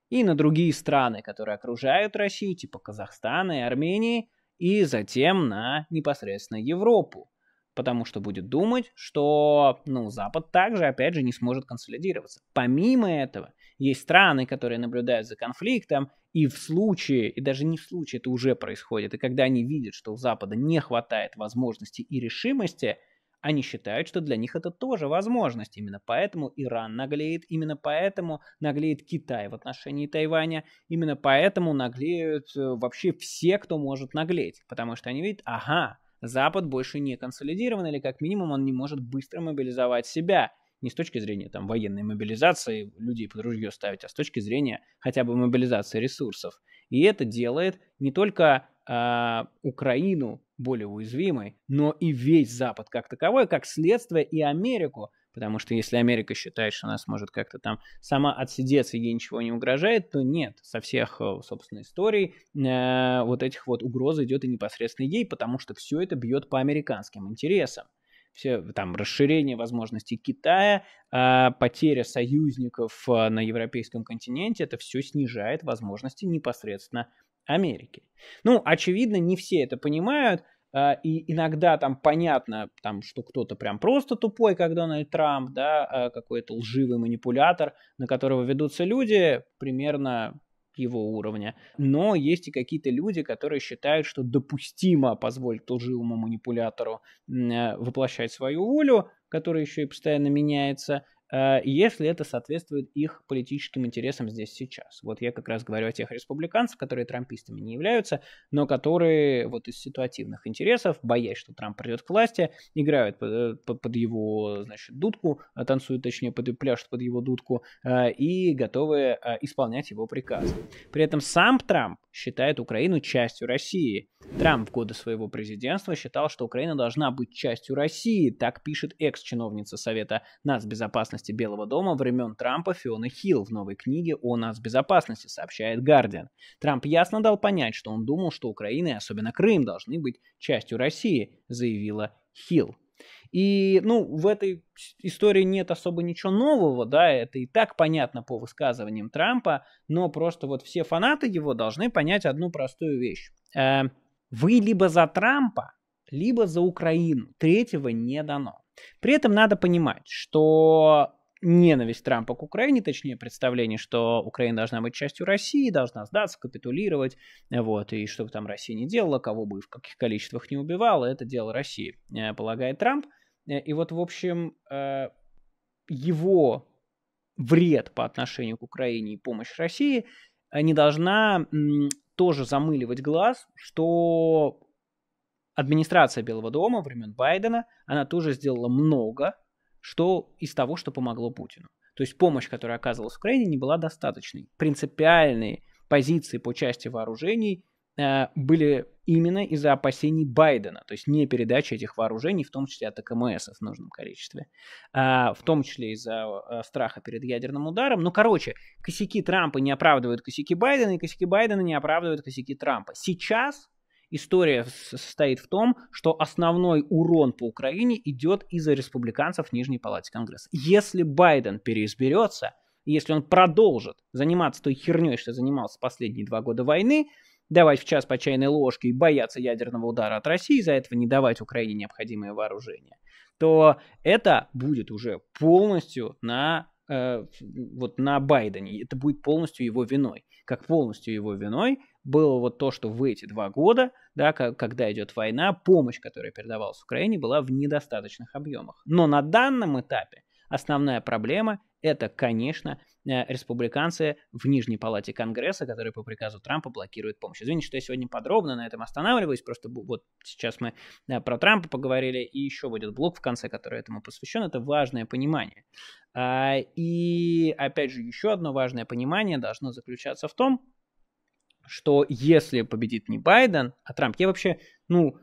и на другие страны, которые окружают Россию, типа Казахстана и Армении, и затем на непосредственно Европу потому что будет думать, что ну, Запад также, опять же, не сможет консолидироваться. Помимо этого, есть страны, которые наблюдают за конфликтом, и в случае, и даже не в случае, это уже происходит, и когда они видят, что у Запада не хватает возможностей и решимости, они считают, что для них это тоже возможность. Именно поэтому Иран наглеет, именно поэтому наглеет Китай в отношении Тайваня, именно поэтому наглеют э, вообще все, кто может наглеть, потому что они видят, ага, Запад больше не консолидирован, или как минимум он не может быстро мобилизовать себя. Не с точки зрения там, военной мобилизации людей под ружье ставить, а с точки зрения хотя бы мобилизации ресурсов. И это делает не только э, Украину более уязвимой, но и весь Запад как таковой, как следствие и Америку, Потому что если Америка считает, что она сможет как-то там сама отсидеться, ей ничего не угрожает, то нет. Со всех, э, собственно, историй э, вот этих вот угроз идет и непосредственно ей, потому что все это бьет по американским интересам все там расширение возможностей Китая, э, потеря союзников э, на европейском континенте, это все снижает возможности непосредственно Америки. Ну, очевидно, не все это понимают, а, и иногда там понятно, там, что кто-то прям просто тупой, как Дональд Трамп, да, а какой-то лживый манипулятор, на которого ведутся люди примерно его уровня. Но есть и какие-то люди, которые считают, что допустимо позволить лживому манипулятору э, воплощать свою волю, которая еще и постоянно меняется, Э, если это соответствует их политическим интересам здесь сейчас. Вот я как раз говорю о тех республиканцах, которые трампистами не являются, но которые вот из ситуативных интересов, боясь, что Трамп придет к власти, играют э, под, его, значит, дудку, а танцуют, точнее, под, пляшут под его дудку э, и готовы исполнять его приказ. При этом сам Трамп считает Украину частью России. Трамп в годы своего президентства считал, что Украина должна быть частью России, так пишет экс-чиновница Совета нацбезопасности Белого дома времен Трампа Фиона Хилл в новой книге о нацбезопасности, сообщает Гардиан. Трамп ясно дал понять, что он думал, что Украина и особенно Крым должны быть частью России, заявила Хилл. И, ну, в этой истории нет особо ничего нового, да, это и так понятно по высказываниям Трампа, но просто вот все фанаты его должны понять одну простую вещь. Э, Вы либо за Трампа, либо за Украину. Третьего не дано. При этом надо понимать, что ненависть Трампа к Украине, точнее представление, что Украина должна быть частью России, должна сдаться, капитулировать, э, вот, и что бы там Россия не делала, кого бы и в каких количествах не убивала, это дело России, э, полагает Трамп. Э, и вот, в общем, его вред по отношению к Украине и помощь России не должна тоже замыливать глаз, что администрация Белого дома времен Байдена, она тоже сделала много что из того, что помогло Путину. То есть помощь, которая оказывалась в Украине, не была достаточной. Принципиальные позиции по части вооружений э, были именно из-за опасений Байдена, то есть не передача этих вооружений, в том числе от АКМС в нужном количестве, а, в том числе из-за э, страха перед ядерным ударом. Ну, короче, косяки Трампа не оправдывают косяки Байдена, и косяки Байдена не оправдывают косяки Трампа. Сейчас История состоит в том, что основной урон по Украине идет из-за республиканцев в Нижней Палате Конгресса. Если Байден переизберется, если он продолжит заниматься той херней, что занимался последние два года войны, давать в час по чайной ложке и бояться ядерного удара от России, из за этого не давать Украине необходимое вооружение, то это будет уже полностью на э, вот на Байдене. Это будет полностью его виной. Как полностью его виной было вот то, что в эти два года, да, когда идет война, помощь, которая передавалась Украине, была в недостаточных объемах. Но на данном этапе основная проблема – это, конечно, э, республиканцы в Нижней Палате Конгресса, которые по приказу Трампа блокируют помощь. Извините, что я сегодня подробно на этом останавливаюсь, просто вот сейчас мы э, про Трампа поговорили, и еще будет блок в конце, который этому посвящен, это важное понимание. А, и, опять же, еще одно важное понимание должно заключаться в том, что если победит не Байден, а Трамп, я вообще, ну,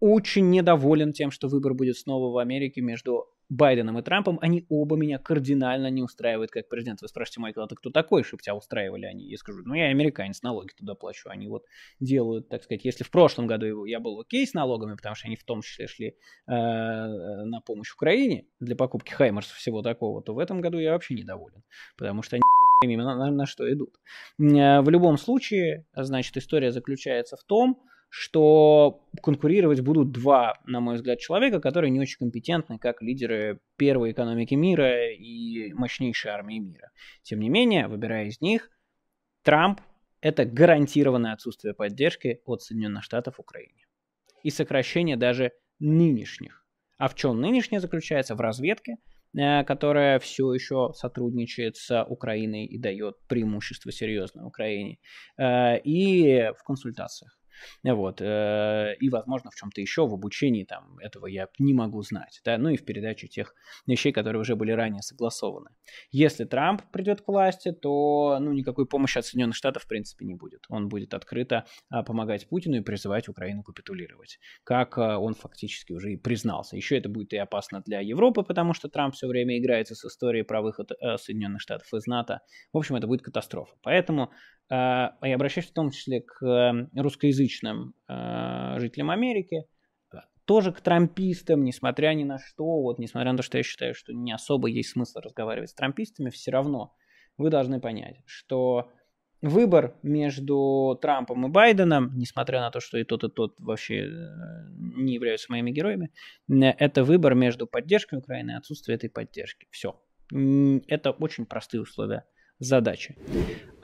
очень недоволен тем, что выбор будет снова в Америке между Байденом и Трампом, они оба меня кардинально не устраивают как президент. Вы спрашиваете, Майкл, а ты кто такой, чтобы тебя устраивали они? Я скажу, ну я американец, налоги туда плачу. Они вот делают, так сказать, если в прошлом году я был окей с налогами, потому что они в том числе шли э, на помощь Украине для покупки Хаймерс всего такого, то в этом году я вообще недоволен, потому что они пойми, на, на, на что идут. Э, в любом случае, значит, история заключается в том, что конкурировать будут два, на мой взгляд, человека, которые не очень компетентны как лидеры первой экономики мира и мощнейшей армии мира. Тем не менее, выбирая из них, Трамп – это гарантированное отсутствие поддержки от Соединенных Штатов Украине. И сокращение даже нынешних. А в чем нынешнее заключается? В разведке – Э, которая все еще сотрудничает с Украиной и дает преимущество серьезное Украине, э, и в консультациях. Вот. Э, и, возможно, в чем-то еще в обучении там этого я не могу знать. Да? Ну и в передаче тех вещей, которые уже были ранее согласованы. Если Трамп придет к власти, то ну, никакой помощи от Соединенных Штатов в принципе не будет. Он будет открыто а, помогать Путину и призывать Украину капитулировать, как э, он фактически уже и признался. Еще это будет и опасно для Европы, потому что Трамп все время играется с историей про выход э, Соединенных Штатов из НАТО. В общем, это будет катастрофа. Поэтому я а, обращаюсь в том числе к эм, русскоязычным э, жителям Америки, тоже к трампистам, несмотря ни на что, вот несмотря на то, что я считаю, что не особо есть смысл разговаривать с трампистами, все равно вы должны понять, что выбор между Трампом и Байденом, несмотря на то, что и тот, и тот вообще э, не являются моими героями, э, это выбор между поддержкой Украины и отсутствием этой поддержки. Все. Это очень простые условия задачи.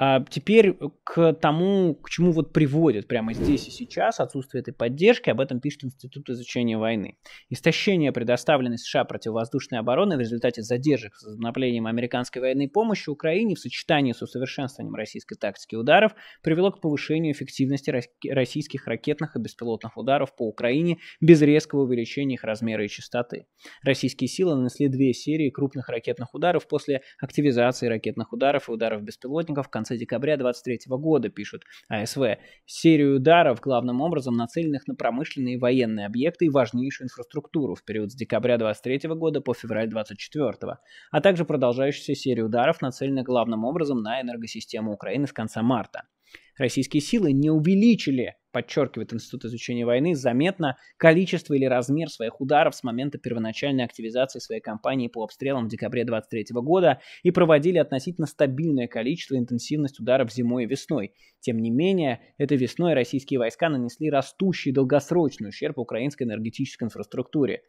А, теперь к тому, к чему вот приводит прямо здесь и сейчас отсутствие этой поддержки, об этом пишет Институт изучения войны. Истощение предоставленной США противовоздушной обороны в результате задержек с возобновлением американской военной помощи Украине в сочетании с усовершенствованием российской тактики ударов привело к повышению эффективности российских ракетных и беспилотных ударов по Украине без резкого увеличения их размера и частоты. Российские силы нанесли две серии крупных ракетных ударов после активизации ракетных ударов и ударов беспилотников в конце 15 декабря 2023 года, пишут АСВ. Серию ударов главным образом нацеленных на промышленные и военные объекты и важнейшую инфраструктуру в период с декабря 2023 года по февраль 2024, а также продолжающуюся серию ударов, нацеленных главным образом на энергосистему Украины с конца марта. Российские силы не увеличили, подчеркивает Институт изучения войны, заметно количество или размер своих ударов с момента первоначальной активизации своей кампании по обстрелам в декабре 23 года и проводили относительно стабильное количество и интенсивность ударов зимой и весной. Тем не менее, этой весной российские войска нанесли растущий долгосрочный ущерб украинской энергетической инфраструктуре.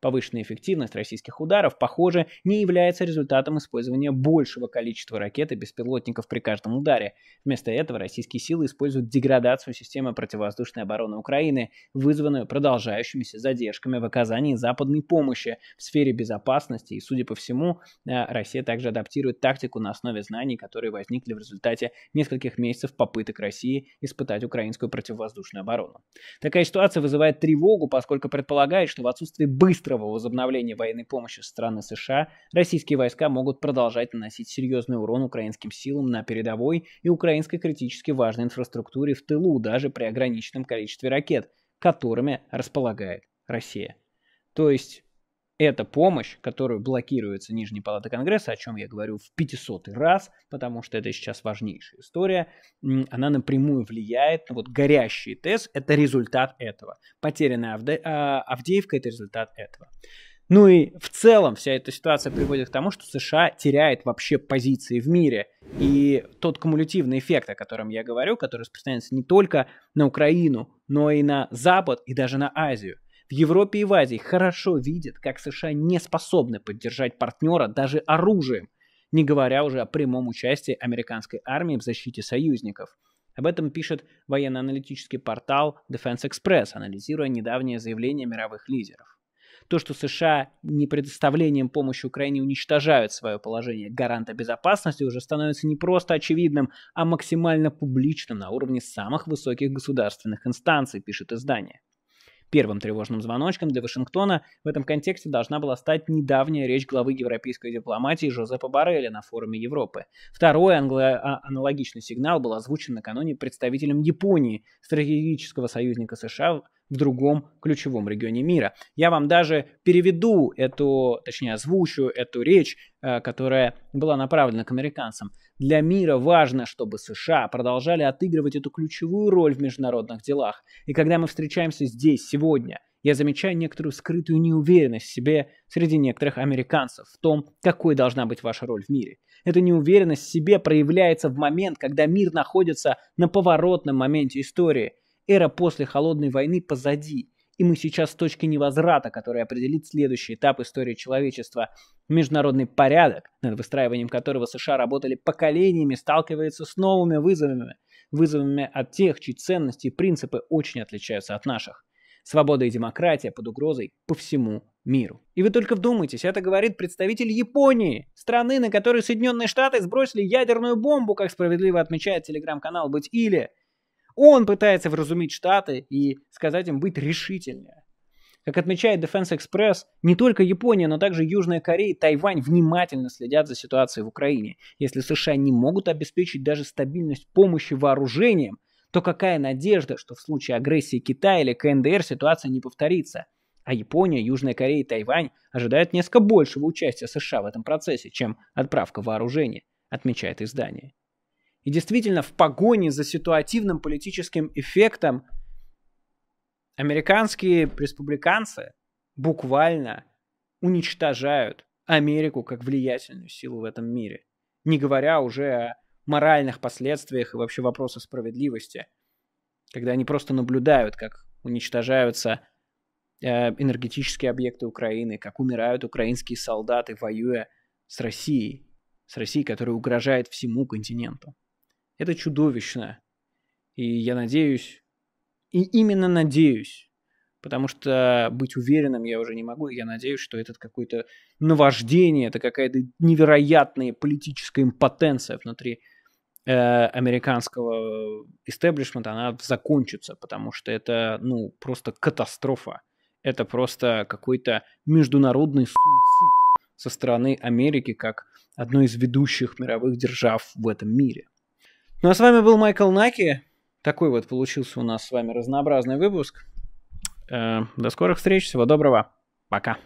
Повышенная эффективность российских ударов, похоже, не является результатом использования большего количества ракет и беспилотников при каждом ударе. Вместо этого российские силы используют деградацию системы противовоздушной обороны Украины, вызванную продолжающимися задержками в оказании западной помощи в сфере безопасности. И, судя по всему, э, Россия также адаптирует тактику на основе знаний, которые возникли в результате нескольких месяцев попыток России испытать украинскую противовоздушную оборону. Такая ситуация вызывает тревогу, поскольку предполагает, что в отсутствии быстрого быстрого возобновления военной помощи со стороны США российские войска могут продолжать наносить серьезный урон украинским силам на передовой и украинской критически важной инфраструктуре в тылу даже при ограниченном количестве ракет, которыми располагает Россия. То есть это помощь, которую блокируется Нижняя Палата Конгресса, о чем я говорю в 500 раз, потому что это сейчас важнейшая история. Она напрямую влияет на вот горящий ТЭС, это результат этого. Потерянная Авде... А, Авдеевка – это результат этого. Ну и в целом вся эта ситуация приводит к тому, что США теряет вообще позиции в мире. И тот кумулятивный эффект, о котором я говорю, который распространяется не только на Украину, но и на Запад и даже на Азию – в Европе и в Азии хорошо видят, как США не способны поддержать партнера даже оружием, не говоря уже о прямом участии американской армии в защите союзников. Об этом пишет военно-аналитический портал Defense Express, анализируя недавнее заявление мировых лидеров. То, что США не предоставлением помощи Украине уничтожают свое положение гаранта безопасности, уже становится не просто очевидным, а максимально публичным на уровне самых высоких государственных инстанций, пишет издание. Первым тревожным звоночком для Вашингтона в этом контексте должна была стать недавняя речь главы европейской дипломатии Жозепа Барреля на форуме Европы. Второй англо- а, аналогичный сигнал был озвучен накануне представителем Японии, стратегического союзника США в другом ключевом регионе мира. Я вам даже переведу эту, точнее озвучу эту речь, э, которая была направлена к американцам. Для мира важно, чтобы США продолжали отыгрывать эту ключевую роль в международных делах. И когда мы встречаемся здесь, сегодня, я замечаю некоторую скрытую неуверенность в себе среди некоторых американцев в том, какой должна быть ваша роль в мире. Эта неуверенность в себе проявляется в момент, когда мир находится на поворотном моменте истории – Эра после Холодной войны позади, и мы сейчас в точке невозврата, которая определит следующий этап истории человечества. Международный порядок, над выстраиванием которого США работали поколениями, сталкивается с новыми вызовами, вызовами от тех, чьи ценности и принципы очень отличаются от наших. Свобода и демократия под угрозой по всему миру. И вы только вдумайтесь, это говорит представитель Японии, страны, на которой Соединенные Штаты сбросили ядерную бомбу, как справедливо отмечает телеграм-канал «Быть или». Он пытается вразумить Штаты и сказать им быть решительнее. Как отмечает Defense Express, не только Япония, но также Южная Корея и Тайвань внимательно следят за ситуацией в Украине. Если США не могут обеспечить даже стабильность помощи вооружениям, то какая надежда, что в случае агрессии Китая или КНДР ситуация не повторится? А Япония, Южная Корея и Тайвань ожидают несколько большего участия США в этом процессе, чем отправка вооружений, отмечает издание. И действительно, в погоне за ситуативным политическим эффектом американские республиканцы буквально уничтожают Америку как влиятельную силу в этом мире. Не говоря уже о моральных последствиях и вообще вопроса справедливости, когда они просто наблюдают, как уничтожаются э, энергетические объекты Украины, как умирают украинские солдаты, воюя с Россией, с Россией, которая угрожает всему континенту. Это чудовищно. И я надеюсь, и именно надеюсь, потому что быть уверенным я уже не могу, я надеюсь, что это какое-то наваждение, это какая-то невероятная политическая импотенция внутри э, американского э, истеблишмента, она закончится, потому что это, ну, просто катастрофа. Это просто какой-то международный суицид со стороны Америки как одной из ведущих мировых держав в этом мире. Ну а с вами был Майкл Наки. Такой вот получился у нас с вами разнообразный выпуск. Э, до скорых встреч, всего доброго, пока.